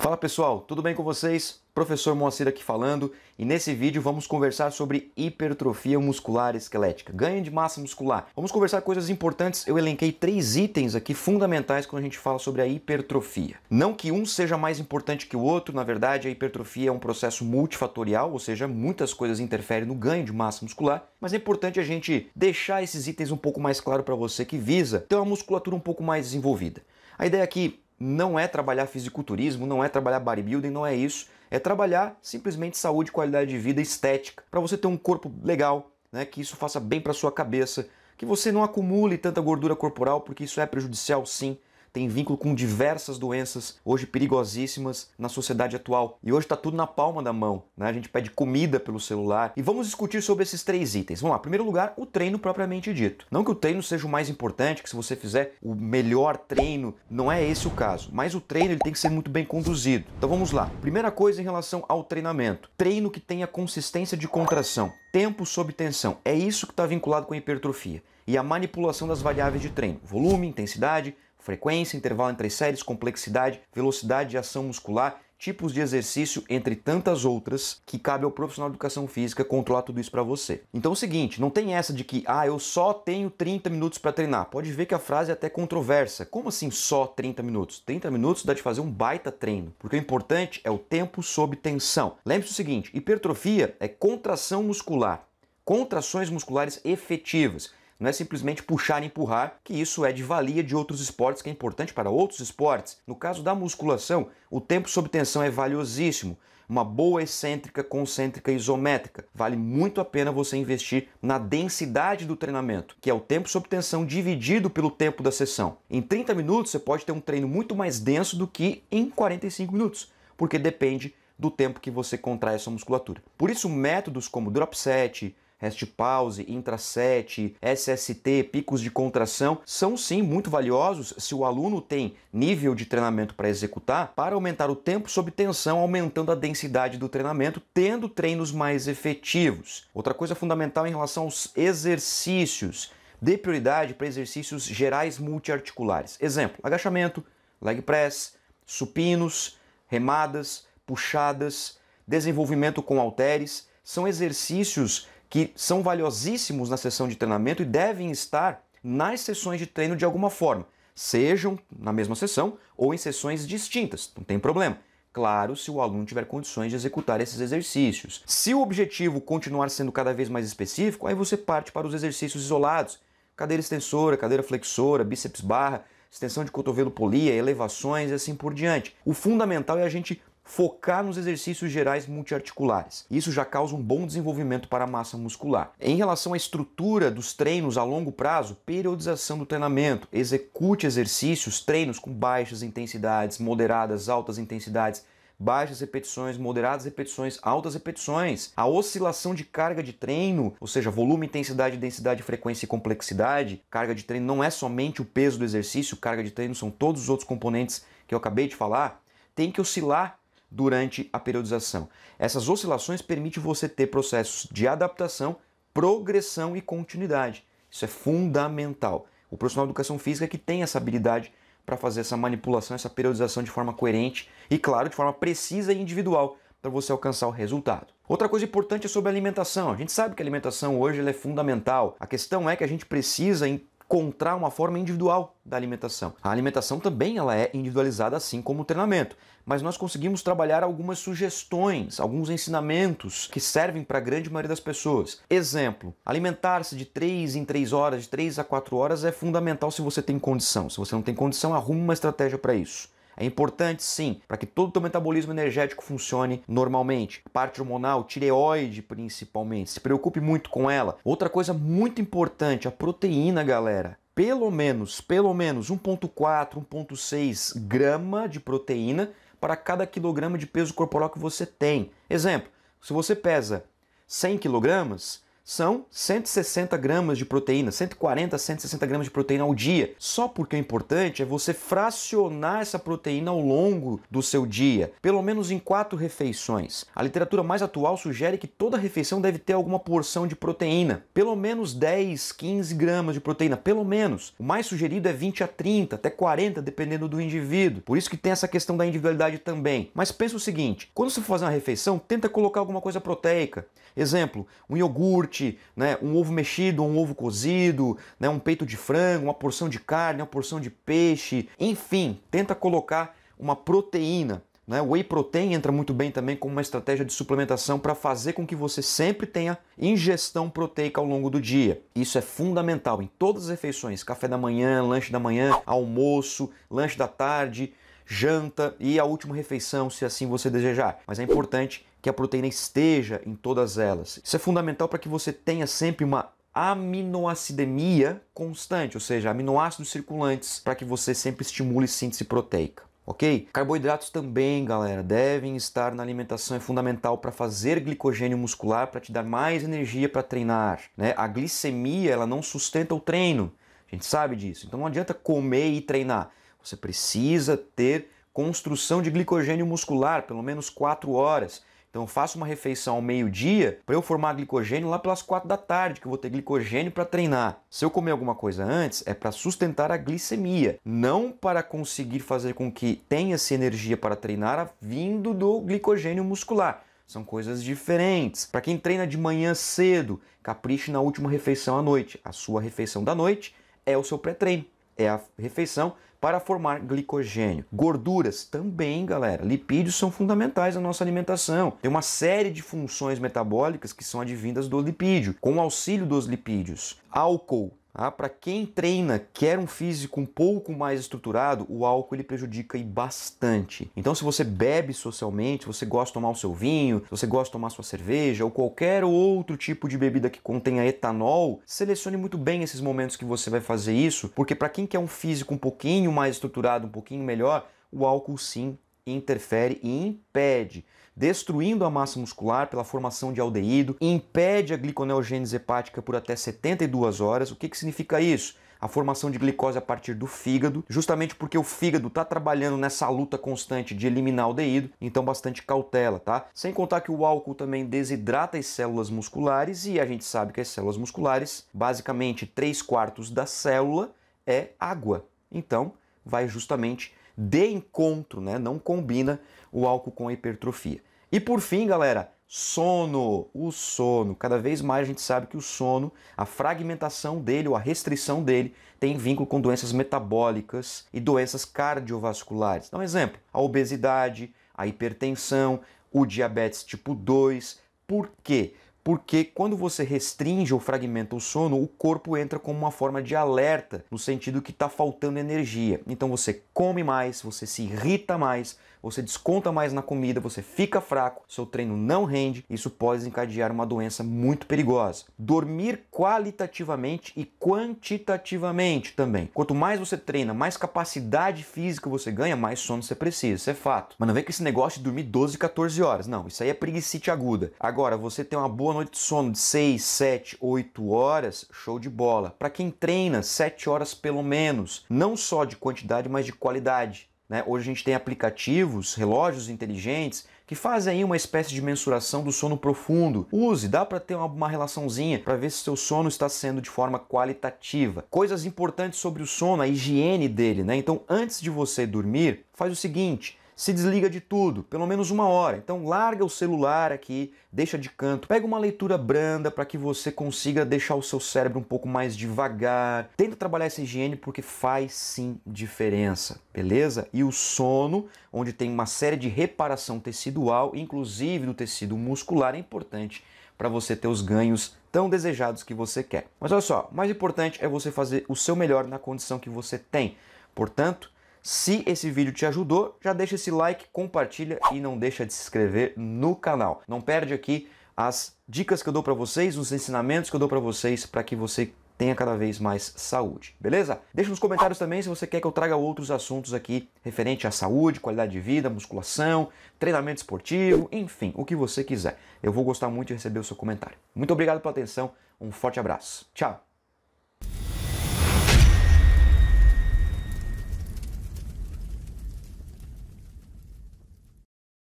Fala pessoal, tudo bem com vocês? Professor Moacir aqui falando e nesse vídeo vamos conversar sobre hipertrofia muscular esquelética, ganho de massa muscular. Vamos conversar coisas importantes, eu elenquei três itens aqui fundamentais quando a gente fala sobre a hipertrofia. Não que um seja mais importante que o outro, na verdade a hipertrofia é um processo multifatorial, ou seja, muitas coisas interferem no ganho de massa muscular, mas é importante a gente deixar esses itens um pouco mais claro para você que visa ter uma musculatura um pouco mais desenvolvida. A ideia aqui não é trabalhar fisiculturismo, não é trabalhar bodybuilding, não é isso. É trabalhar simplesmente saúde, qualidade de vida, estética, para você ter um corpo legal, né, que isso faça bem para sua cabeça, que você não acumule tanta gordura corporal, porque isso é prejudicial sim tem vínculo com diversas doenças, hoje perigosíssimas na sociedade atual. E hoje está tudo na palma da mão, né? A gente pede comida pelo celular. E vamos discutir sobre esses três itens. Vamos lá, em primeiro lugar, o treino propriamente dito. Não que o treino seja o mais importante, que se você fizer o melhor treino, não é esse o caso, mas o treino ele tem que ser muito bem conduzido. Então vamos lá. Primeira coisa em relação ao treinamento: treino que tenha consistência de contração, tempo sob tensão. É isso que está vinculado com a hipertrofia e a manipulação das variáveis de treino: volume, intensidade, frequência, intervalo entre as séries, complexidade, velocidade de ação muscular, tipos de exercício, entre tantas outras, que cabe ao profissional de educação física controlar tudo isso para você. Então é o seguinte, não tem essa de que, ah, eu só tenho 30 minutos para treinar. Pode ver que a frase é até controversa. Como assim só 30 minutos? 30 minutos dá de fazer um baita treino, porque o importante é o tempo sob tensão. Lembre-se do seguinte, hipertrofia é contração muscular, contrações musculares efetivas. Não é simplesmente puxar e empurrar, que isso é de valia de outros esportes, que é importante para outros esportes. No caso da musculação, o tempo sob tensão é valiosíssimo. Uma boa excêntrica, concêntrica isométrica. Vale muito a pena você investir na densidade do treinamento, que é o tempo sob tensão dividido pelo tempo da sessão. Em 30 minutos, você pode ter um treino muito mais denso do que em 45 minutos, porque depende do tempo que você contrai essa musculatura. Por isso, métodos como drop set, rest pause, intraset, SST, picos de contração, são sim muito valiosos se o aluno tem nível de treinamento para executar, para aumentar o tempo sob tensão, aumentando a densidade do treinamento, tendo treinos mais efetivos. Outra coisa fundamental em relação aos exercícios, dê prioridade para exercícios gerais multiarticulares. Exemplo: agachamento, leg press, supinos, remadas, puxadas, desenvolvimento com halteres, são exercícios que são valiosíssimos na sessão de treinamento e devem estar nas sessões de treino de alguma forma, sejam na mesma sessão ou em sessões distintas, não tem problema. Claro, se o aluno tiver condições de executar esses exercícios. Se o objetivo continuar sendo cada vez mais específico, aí você parte para os exercícios isolados: cadeira extensora, cadeira flexora, bíceps barra, extensão de cotovelo polia, elevações e assim por diante. O fundamental é a gente focar nos exercícios gerais multiarticulares. Isso já causa um bom desenvolvimento para a massa muscular. Em relação à estrutura dos treinos a longo prazo, periodização do treinamento. Execute exercícios, treinos com baixas intensidades, moderadas, altas intensidades, baixas repetições, moderadas repetições, altas repetições. A oscilação de carga de treino, ou seja, volume, intensidade, densidade, frequência e complexidade. Carga de treino não é somente o peso do exercício, carga de treino são todos os outros componentes que eu acabei de falar. Tem que oscilar durante a periodização. Essas oscilações permitem você ter processos de adaptação, progressão e continuidade. Isso é fundamental. O profissional de educação física é que tem essa habilidade para fazer essa manipulação, essa periodização de forma coerente e, claro, de forma precisa e individual para você alcançar o resultado. Outra coisa importante é sobre a alimentação. A gente sabe que a alimentação hoje é fundamental. A questão é que a gente precisa encontrar uma forma individual da alimentação. A alimentação também ela é individualizada assim como o treinamento, mas nós conseguimos trabalhar algumas sugestões, alguns ensinamentos que servem para a grande maioria das pessoas. Exemplo, alimentar-se de 3 em 3 horas, de 3 a 4 horas é fundamental se você tem condição. Se você não tem condição, arrume uma estratégia para isso. É importante sim para que todo o teu metabolismo energético funcione normalmente. Parte hormonal, tireoide principalmente, se preocupe muito com ela. Outra coisa muito importante, a proteína, galera pelo menos, pelo menos 1.4, 1.6 grama de proteína para cada quilograma de peso corporal que você tem. Exemplo, se você pesa 100 quilogramas, são 160 gramas de proteína, 140 a 160 gramas de proteína ao dia. Só porque o é importante é você fracionar essa proteína ao longo do seu dia, pelo menos em quatro refeições. A literatura mais atual sugere que toda refeição deve ter alguma porção de proteína, pelo menos 10, 15 gramas de proteína, pelo menos. O mais sugerido é 20 a 30, até 40, dependendo do indivíduo. Por isso que tem essa questão da individualidade também. Mas pensa o seguinte: quando você for fazer uma refeição, tenta colocar alguma coisa proteica. Exemplo, um iogurte né, um ovo mexido, um ovo cozido, né, um peito de frango, uma porção de carne, uma porção de peixe, enfim, tenta colocar uma proteína. Né? Whey protein entra muito bem também como uma estratégia de suplementação para fazer com que você sempre tenha ingestão proteica ao longo do dia. Isso é fundamental em todas as refeições: café da manhã, lanche da manhã, almoço, lanche da tarde, janta e a última refeição, se assim você desejar. Mas é importante que a proteína esteja em todas elas. Isso é fundamental para que você tenha sempre uma aminoacidemia constante, ou seja, aminoácidos circulantes, para que você sempre estimule síntese proteica. Ok? Carboidratos também, galera, devem estar na alimentação, é fundamental para fazer glicogênio muscular, para te dar mais energia para treinar. Né? A glicemia ela não sustenta o treino, a gente sabe disso. Então não adianta comer e treinar. Você precisa ter construção de glicogênio muscular, pelo menos 4 horas. Então eu faço uma refeição ao meio-dia para eu formar glicogênio lá pelas quatro da tarde, que eu vou ter glicogênio para treinar. Se eu comer alguma coisa antes, é para sustentar a glicemia, não para conseguir fazer com que tenha-se energia para treinar vindo do glicogênio muscular. São coisas diferentes. Para quem treina de manhã cedo, capriche na última refeição à noite. A sua refeição da noite é o seu pré-treino, é a refeição para formar glicogênio. Gorduras também, galera. Lipídios são fundamentais na nossa alimentação. Tem uma série de funções metabólicas que são advindas do lipídio, com o auxílio dos lipídios. Álcool ah, para quem treina, quer um físico um pouco mais estruturado, o álcool ele prejudica e bastante. Então, se você bebe socialmente, você gosta de tomar o seu vinho, você gosta de tomar sua cerveja ou qualquer outro tipo de bebida que contenha etanol, selecione muito bem esses momentos que você vai fazer isso, porque para quem quer um físico um pouquinho mais estruturado, um pouquinho melhor, o álcool sim interfere e impede, destruindo a massa muscular pela formação de aldeído, impede a gliconeogênese hepática por até 72 horas. O que, que significa isso? a formação de glicose a partir do fígado, justamente porque o fígado está trabalhando nessa luta constante de eliminar o aldeído, então bastante cautela, tá? Sem contar que o álcool também desidrata as células musculares e a gente sabe que as células musculares, basicamente 3 quartos da célula é água. Então, vai justamente de encontro, né? Não combina o álcool com a hipertrofia. E por fim, galera, sono, o sono. Cada vez mais a gente sabe que o sono, a fragmentação dele ou a restrição dele tem vínculo com doenças metabólicas e doenças cardiovasculares. Dá um exemplo: a obesidade, a hipertensão, o diabetes tipo 2. Por quê? porque quando você restringe ou fragmenta o sono, o corpo entra como uma forma de alerta, no sentido que está faltando energia. Então você come mais, você se irrita mais, você desconta mais na comida, você fica fraco, seu treino não rende, isso pode desencadear uma doença muito perigosa. Dormir qualitativamente e quantitativamente também. Quanto mais você treina, mais capacidade física você ganha, mais sono você precisa, isso é fato. Mas não vem com esse negócio de dormir 12, 14 horas, não, isso aí é preguiçite aguda. Agora, você tem uma boa noite de sono de 6, 7, 8 horas, show de bola. Para quem treina, 7 horas pelo menos, não só de quantidade, mas de qualidade. Né? Hoje a gente tem aplicativos, relógios inteligentes que fazem aí uma espécie de mensuração do sono profundo. Use, dá para ter uma, uma relaçãozinha para ver se seu sono está sendo de forma qualitativa. Coisas importantes sobre o sono, a higiene dele, né? Então, antes de você dormir, faz o seguinte: se desliga de tudo, pelo menos uma hora. Então larga o celular aqui, deixa de canto, pega uma leitura branda para que você consiga deixar o seu cérebro um pouco mais devagar. Tenta trabalhar essa higiene porque faz sim diferença, beleza? E o sono, onde tem uma série de reparação tecidual, inclusive do tecido muscular, é importante para você ter os ganhos tão desejados que você quer. Mas olha só, mais importante é você fazer o seu melhor na condição que você tem. Portanto, se esse vídeo te ajudou, já deixa esse like, compartilha e não deixa de se inscrever no canal. Não perde aqui as dicas que eu dou para vocês, os ensinamentos que eu dou para vocês para que você tenha cada vez mais saúde, beleza? Deixa nos comentários também se você quer que eu traga outros assuntos aqui referente à saúde, qualidade de vida, musculação, treinamento esportivo, enfim, o que você quiser. Eu vou gostar muito de receber o seu comentário. Muito obrigado pela atenção, um forte abraço. Tchau.